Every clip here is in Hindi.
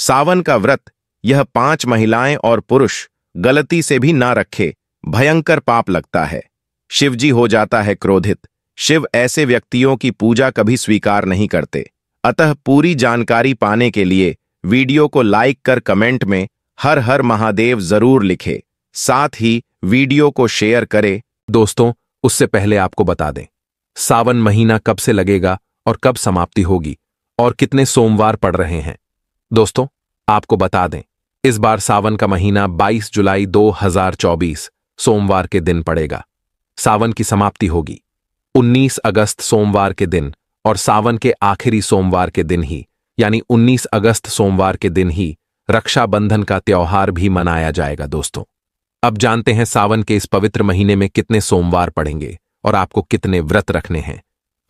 सावन का व्रत यह पांच महिलाएं और पुरुष गलती से भी ना रखे भयंकर पाप लगता है शिवजी हो जाता है क्रोधित शिव ऐसे व्यक्तियों की पूजा कभी स्वीकार नहीं करते अतः पूरी जानकारी पाने के लिए वीडियो को लाइक कर कमेंट में हर हर महादेव जरूर लिखे साथ ही वीडियो को शेयर करें दोस्तों उससे पहले आपको बता दें सावन महीना कब से लगेगा और कब समाप्ति होगी और कितने सोमवार पड़ रहे हैं दोस्तों आपको बता दें इस बार सावन का महीना 22 जुलाई 2024 सोमवार के दिन पड़ेगा सावन की समाप्ति होगी 19 अगस्त सोमवार के दिन और सावन के आखिरी सोमवार के दिन ही यानी 19 अगस्त सोमवार के दिन ही रक्षाबंधन का त्यौहार भी मनाया जाएगा दोस्तों अब जानते हैं सावन के इस पवित्र महीने में कितने सोमवार पड़ेंगे और आपको कितने व्रत रखने हैं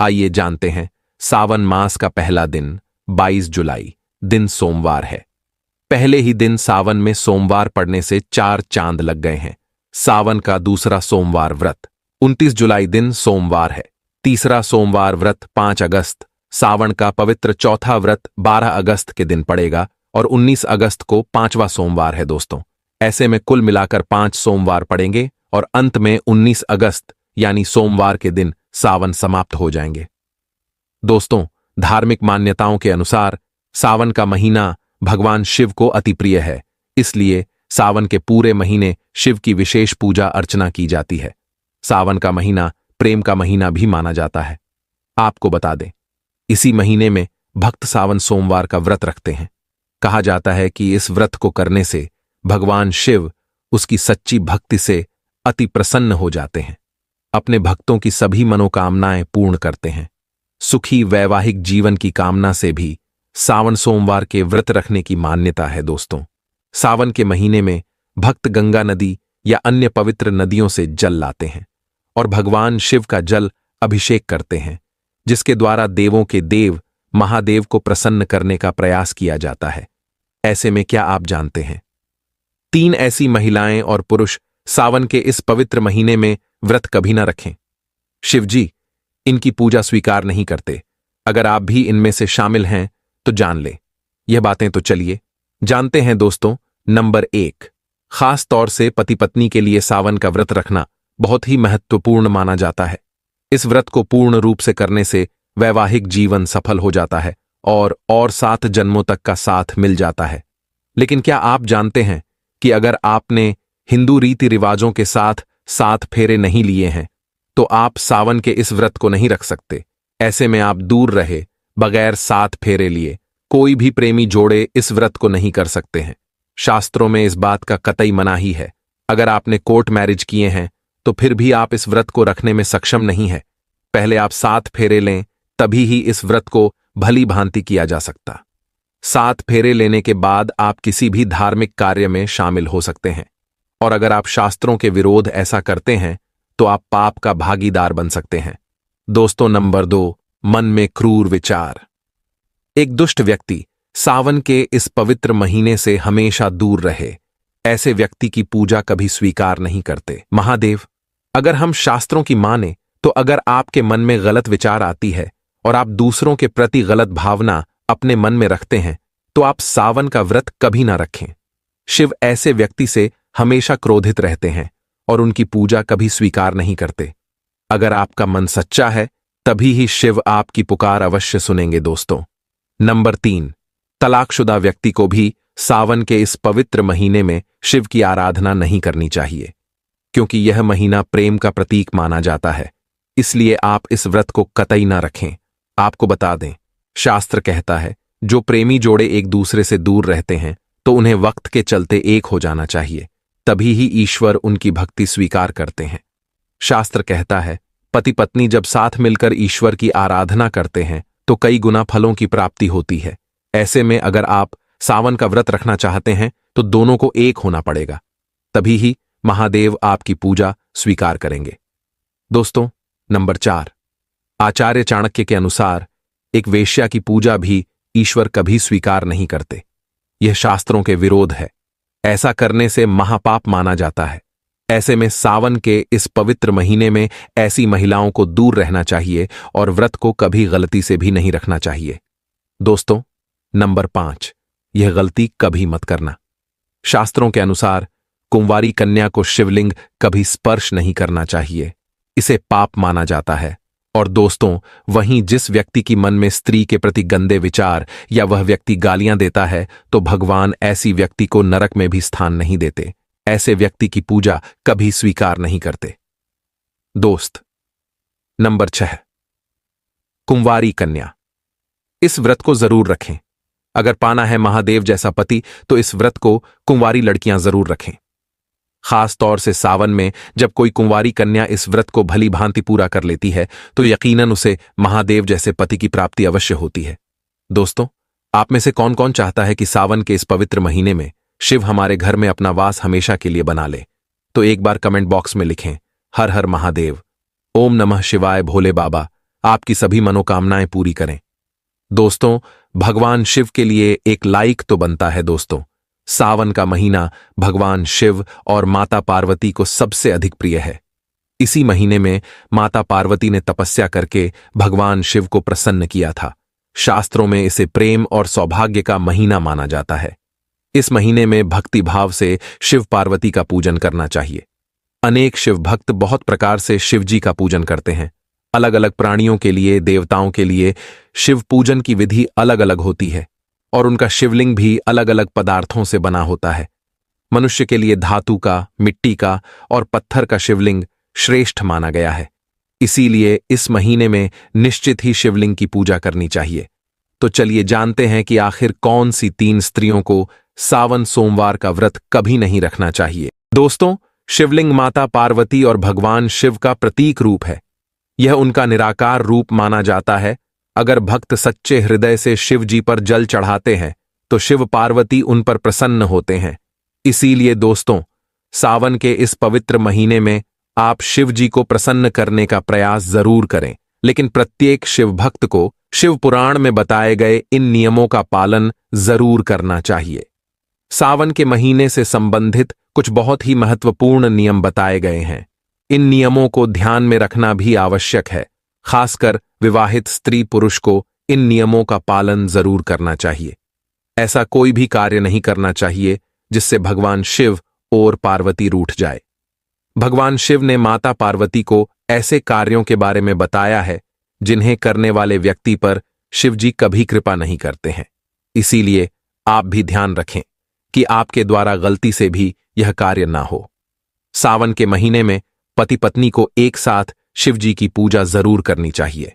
आइए जानते हैं सावन मास का पहला दिन 22 जुलाई दिन सोमवार है पहले ही दिन सावन में सोमवार पड़ने से चार चांद लग गए हैं सावन का दूसरा सोमवार व्रत 29 जुलाई दिन सोमवार है तीसरा सोमवार व्रत 5 अगस्त सावन का पवित्र चौथा व्रत 12 अगस्त के दिन पड़ेगा और 19 अगस्त को पांचवा सोमवार है दोस्तों ऐसे में कुल मिलाकर पांच सोमवार पड़ेंगे और अंत में 19 अगस्त यानी सोमवार के दिन सावन समाप्त हो जाएंगे दोस्तों धार्मिक मान्यताओं के अनुसार सावन का महीना भगवान शिव को अति प्रिय है इसलिए सावन के पूरे महीने शिव की विशेष पूजा अर्चना की जाती है सावन का महीना प्रेम का महीना भी माना जाता है आपको बता दें इसी महीने में भक्त सावन सोमवार का व्रत रखते हैं कहा जाता है कि इस व्रत को करने से भगवान शिव उसकी सच्ची भक्ति से अति प्रसन्न हो जाते हैं अपने भक्तों की सभी मनोकामनाएं पूर्ण करते हैं सुखी वैवाहिक जीवन की कामना से भी सावन सोमवार के व्रत रखने की मान्यता है दोस्तों सावन के महीने में भक्त गंगा नदी या अन्य पवित्र नदियों से जल लाते हैं और भगवान शिव का जल अभिषेक करते हैं जिसके द्वारा देवों के देव महादेव को प्रसन्न करने का प्रयास किया जाता है ऐसे में क्या आप जानते हैं तीन ऐसी महिलाएं और पुरुष सावन के इस पवित्र महीने में व्रत कभी ना रखें शिवजी इनकी पूजा स्वीकार नहीं करते अगर आप भी इनमें से शामिल हैं तो जान ले यह बातें तो चलिए जानते हैं दोस्तों नंबर एक खास तौर से पति पत्नी के लिए सावन का व्रत रखना बहुत ही महत्वपूर्ण माना जाता है इस व्रत को पूर्ण रूप से करने से वैवाहिक जीवन सफल हो जाता है और और सात जन्मों तक का साथ मिल जाता है लेकिन क्या आप जानते हैं कि अगर आपने हिंदू रीति रिवाजों के साथ सात फेरे नहीं लिए हैं तो आप सावन के इस व्रत को नहीं रख सकते ऐसे में आप दूर रहे बगैर सात फेरे लिए कोई भी प्रेमी जोड़े इस व्रत को नहीं कर सकते हैं शास्त्रों में इस बात का कतई मनाही है अगर आपने कोर्ट मैरिज किए हैं तो फिर भी आप इस व्रत को रखने में सक्षम नहीं है पहले आप सात फेरे लें तभी ही इस व्रत को भली भांति किया जा सकता सात फेरे लेने के बाद आप किसी भी धार्मिक कार्य में शामिल हो सकते हैं और अगर आप शास्त्रों के विरोध ऐसा करते हैं तो आप पाप का भागीदार बन सकते हैं दोस्तों नंबर दो मन में क्रूर विचार एक दुष्ट व्यक्ति सावन के इस पवित्र महीने से हमेशा दूर रहे ऐसे व्यक्ति की पूजा कभी स्वीकार नहीं करते महादेव अगर हम शास्त्रों की माने तो अगर आपके मन में गलत विचार आती है और आप दूसरों के प्रति गलत भावना अपने मन में रखते हैं तो आप सावन का व्रत कभी ना रखें शिव ऐसे व्यक्ति से हमेशा क्रोधित रहते हैं और उनकी पूजा कभी स्वीकार नहीं करते अगर आपका मन सच्चा है तभी ही शिव आपकी पुकार अवश्य सुनेंगे दोस्तों नंबर तीन तलाकशुदा व्यक्ति को भी सावन के इस पवित्र महीने में शिव की आराधना नहीं करनी चाहिए क्योंकि यह महीना प्रेम का प्रतीक माना जाता है इसलिए आप इस व्रत को कतई ना रखें आपको बता दें शास्त्र कहता है जो प्रेमी जोड़े एक दूसरे से दूर रहते हैं तो उन्हें वक्त के चलते एक हो जाना चाहिए तभी ही ईश्वर उनकी भक्ति स्वीकार करते हैं शास्त्र कहता है पति पत्नी जब साथ मिलकर ईश्वर की आराधना करते हैं तो कई गुना फलों की प्राप्ति होती है ऐसे में अगर आप सावन का व्रत रखना चाहते हैं तो दोनों को एक होना पड़ेगा तभी ही महादेव आपकी पूजा स्वीकार करेंगे दोस्तों नंबर चार आचार्य चाणक्य के अनुसार एक वेश्या की पूजा भी ईश्वर कभी स्वीकार नहीं करते यह शास्त्रों के विरोध है ऐसा करने से महापाप माना जाता है ऐसे में सावन के इस पवित्र महीने में ऐसी महिलाओं को दूर रहना चाहिए और व्रत को कभी गलती से भी नहीं रखना चाहिए दोस्तों नंबर पांच यह गलती कभी मत करना शास्त्रों के अनुसार कुंवारी कन्या को शिवलिंग कभी स्पर्श नहीं करना चाहिए इसे पाप माना जाता है और दोस्तों वहीं जिस व्यक्ति की मन में स्त्री के प्रति गंदे विचार या वह व्यक्ति गालियां देता है तो भगवान ऐसी व्यक्ति को नरक में भी स्थान नहीं देते ऐसे व्यक्ति की पूजा कभी स्वीकार नहीं करते दोस्त नंबर छह कुंवारी कन्या इस व्रत को जरूर रखें अगर पाना है महादेव जैसा पति तो इस व्रत को कुंवारी लड़कियां जरूर रखें खास तौर से सावन में जब कोई कुंवारी कन्या इस व्रत को भली भांति पूरा कर लेती है तो यकीनन उसे महादेव जैसे पति की प्राप्ति अवश्य होती है दोस्तों आप में से कौन कौन चाहता है कि सावन के इस पवित्र महीने में शिव हमारे घर में अपना वास हमेशा के लिए बना ले तो एक बार कमेंट बॉक्स में लिखें हर हर महादेव ओम नमः शिवाय भोले बाबा आपकी सभी मनोकामनाएं पूरी करें दोस्तों भगवान शिव के लिए एक लाइक तो बनता है दोस्तों सावन का महीना भगवान शिव और माता पार्वती को सबसे अधिक प्रिय है इसी महीने में माता पार्वती ने तपस्या करके भगवान शिव को प्रसन्न किया था शास्त्रों में इसे प्रेम और सौभाग्य का महीना माना जाता है इस महीने में भक्ति भाव से शिव पार्वती का पूजन करना चाहिए अनेक शिव भक्त बहुत प्रकार से शिव जी का पूजन करते हैं अलग अलग प्राणियों के लिए देवताओं के लिए शिव पूजन की विधि अलग अलग होती है और उनका शिवलिंग भी अलग अलग पदार्थों से बना होता है मनुष्य के लिए धातु का मिट्टी का और पत्थर का शिवलिंग श्रेष्ठ माना गया है इसीलिए इस महीने में निश्चित ही शिवलिंग की पूजा करनी चाहिए तो चलिए जानते हैं कि आखिर कौन सी तीन स्त्रियों को सावन सोमवार का व्रत कभी नहीं रखना चाहिए दोस्तों शिवलिंग माता पार्वती और भगवान शिव का प्रतीक रूप है यह उनका निराकार रूप माना जाता है अगर भक्त सच्चे हृदय से शिव जी पर जल चढ़ाते हैं तो शिव पार्वती उन पर प्रसन्न होते हैं इसीलिए दोस्तों सावन के इस पवित्र महीने में आप शिव जी को प्रसन्न करने का प्रयास जरूर करें लेकिन प्रत्येक शिव भक्त को शिव पुराण में बताए गए इन नियमों का पालन जरूर करना चाहिए सावन के महीने से संबंधित कुछ बहुत ही महत्वपूर्ण नियम बताए गए हैं इन नियमों को ध्यान में रखना भी आवश्यक है खासकर विवाहित स्त्री पुरुष को इन नियमों का पालन जरूर करना चाहिए ऐसा कोई भी कार्य नहीं करना चाहिए जिससे भगवान शिव और पार्वती रूठ जाए भगवान शिव ने माता पार्वती को ऐसे कार्यों के बारे में बताया है जिन्हें करने वाले व्यक्ति पर शिवजी कभी कृपा नहीं करते हैं इसीलिए आप भी ध्यान रखें कि आपके द्वारा गलती से भी यह कार्य ना हो सावन के महीने में पति पत्नी को एक साथ शिवजी की पूजा जरूर करनी चाहिए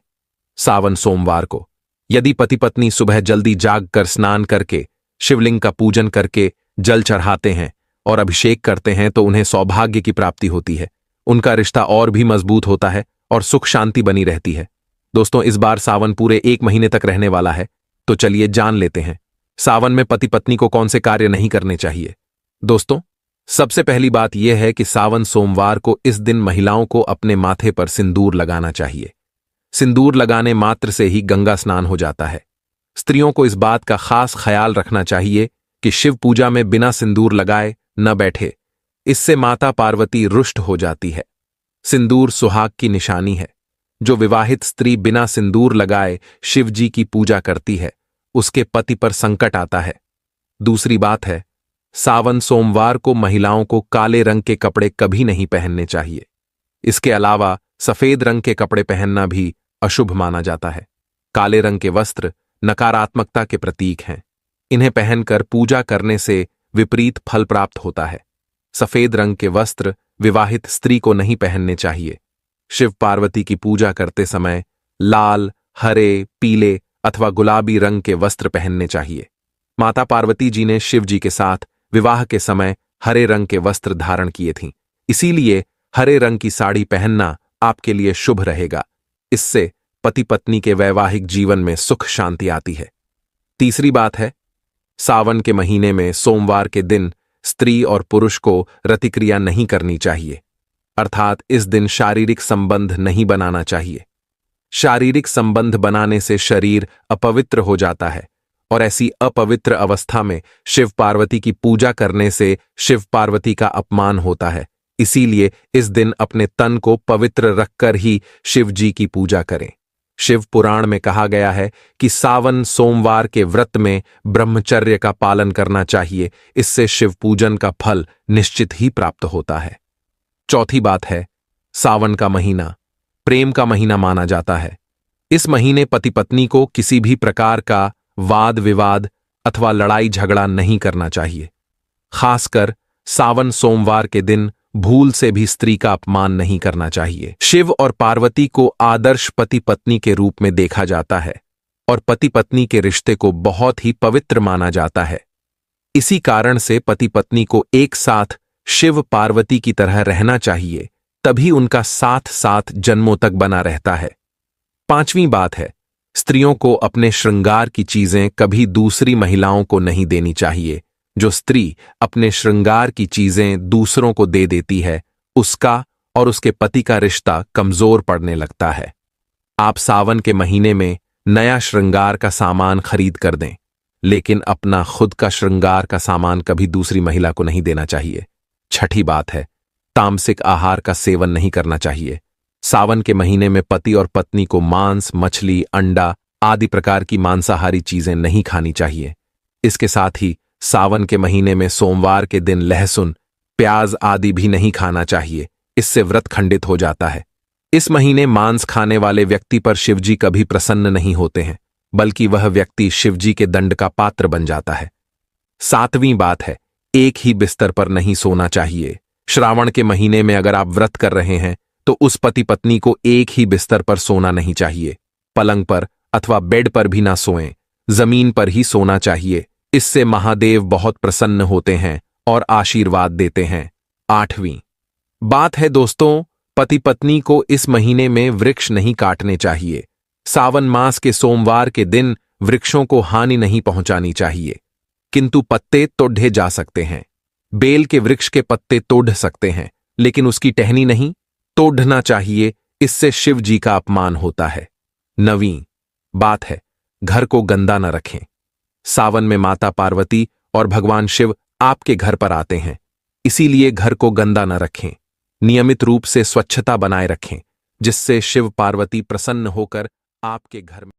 सावन सोमवार को यदि पति पत्नी सुबह जल्दी जाग कर स्नान करके शिवलिंग का पूजन करके जल चढ़ाते हैं और अभिषेक करते हैं तो उन्हें सौभाग्य की प्राप्ति होती है उनका रिश्ता और भी मजबूत होता है और सुख शांति बनी रहती है दोस्तों इस बार सावन पूरे एक महीने तक रहने वाला है तो चलिए जान लेते हैं सावन में पति पत्नी को कौन से कार्य नहीं करने चाहिए दोस्तों सबसे पहली बात यह है कि सावन सोमवार को इस दिन महिलाओं को अपने माथे पर सिंदूर लगाना चाहिए सिंदूर लगाने मात्र से ही गंगा स्नान हो जाता है स्त्रियों को इस बात का खास ख्याल रखना चाहिए कि शिव पूजा में बिना सिंदूर लगाए न बैठे इससे माता पार्वती रुष्ट हो जाती है सिंदूर सुहाग की निशानी है जो विवाहित स्त्री बिना सिंदूर लगाए शिवजी की पूजा करती है उसके पति पर संकट आता है दूसरी बात है सावन सोमवार को महिलाओं को काले रंग के कपड़े कभी नहीं पहनने चाहिए इसके अलावा सफेद रंग के कपड़े पहनना भी अशुभ माना जाता है काले रंग के वस्त्र नकारात्मकता के प्रतीक हैं इन्हें पहनकर पूजा करने से विपरीत फल प्राप्त होता है सफेद रंग के वस्त्र विवाहित स्त्री को नहीं पहनने चाहिए शिव पार्वती की पूजा करते समय लाल हरे पीले अथवा गुलाबी रंग के वस्त्र पहनने चाहिए माता पार्वती जी ने शिव जी के साथ विवाह के समय हरे रंग के वस्त्र धारण किए थीं इसीलिए हरे रंग की साड़ी पहनना आपके लिए शुभ रहेगा इससे पति पत्नी के वैवाहिक जीवन में सुख शांति आती है तीसरी बात है सावन के महीने में सोमवार के दिन स्त्री और पुरुष को रतिक्रिया नहीं करनी चाहिए अर्थात इस दिन शारीरिक संबंध नहीं बनाना चाहिए शारीरिक संबंध बनाने से शरीर अपवित्र हो जाता है और ऐसी अपवित्र अवस्था में शिव पार्वती की पूजा करने से शिव पार्वती का अपमान होता है इसीलिए इस दिन अपने तन को पवित्र रखकर ही शिव जी की पूजा करें शिव पुराण में कहा गया है कि सावन सोमवार के व्रत में ब्रह्मचर्य का पालन करना चाहिए इससे शिव पूजन का फल निश्चित ही प्राप्त होता है चौथी बात है सावन का महीना प्रेम का महीना माना जाता है इस महीने पति पत्नी को किसी भी प्रकार का वाद विवाद अथवा लड़ाई झगड़ा नहीं करना चाहिए खासकर सावन सोमवार के दिन भूल से भी स्त्री का अपमान नहीं करना चाहिए शिव और पार्वती को आदर्श पति पत्नी के रूप में देखा जाता है और पति पत्नी के रिश्ते को बहुत ही पवित्र माना जाता है इसी कारण से पति पत्नी को एक साथ शिव पार्वती की तरह रहना चाहिए तभी उनका साथ साथ जन्मों तक बना रहता है पांचवी बात है स्त्रियों को अपने श्रृंगार की चीजें कभी दूसरी महिलाओं को नहीं देनी चाहिए जो स्त्री अपने श्रृंगार की चीजें दूसरों को दे देती है उसका और उसके पति का रिश्ता कमजोर पड़ने लगता है आप सावन के महीने में नया श्रृंगार का सामान खरीद कर दें लेकिन अपना खुद का श्रृंगार का सामान कभी दूसरी महिला को नहीं देना चाहिए छठी बात है तामसिक आहार का सेवन नहीं करना चाहिए सावन के महीने में पति और पत्नी को मांस मछली अंडा आदि प्रकार की मांसाहारी चीजें नहीं खानी चाहिए इसके साथ ही सावन के महीने में सोमवार के दिन लहसुन प्याज आदि भी नहीं खाना चाहिए इससे व्रत खंडित हो जाता है इस महीने मांस खाने वाले व्यक्ति पर शिवजी कभी प्रसन्न नहीं होते हैं बल्कि वह व्यक्ति शिवजी के दंड का पात्र बन जाता है सातवीं बात है एक ही बिस्तर पर नहीं सोना चाहिए श्रावण के महीने में अगर आप व्रत कर रहे हैं तो उस पति पत्नी को एक ही बिस्तर पर सोना नहीं चाहिए पलंग पर अथवा बेड पर भी ना सोएं जमीन पर ही सोना चाहिए इससे महादेव बहुत प्रसन्न होते हैं और आशीर्वाद देते हैं आठवीं बात है दोस्तों पति पत्नी को इस महीने में वृक्ष नहीं काटने चाहिए सावन मास के सोमवार के दिन वृक्षों को हानि नहीं पहुंचानी चाहिए किंतु पत्ते तोड़े जा सकते हैं बेल के वृक्ष के पत्ते तोड़ सकते हैं लेकिन उसकी टहनी नहीं तोड़ना चाहिए इससे शिव जी का अपमान होता है नवी बात है घर को गंदा न रखें सावन में माता पार्वती और भगवान शिव आपके घर पर आते हैं इसीलिए घर को गंदा न रखें नियमित रूप से स्वच्छता बनाए रखें जिससे शिव पार्वती प्रसन्न होकर आपके घर में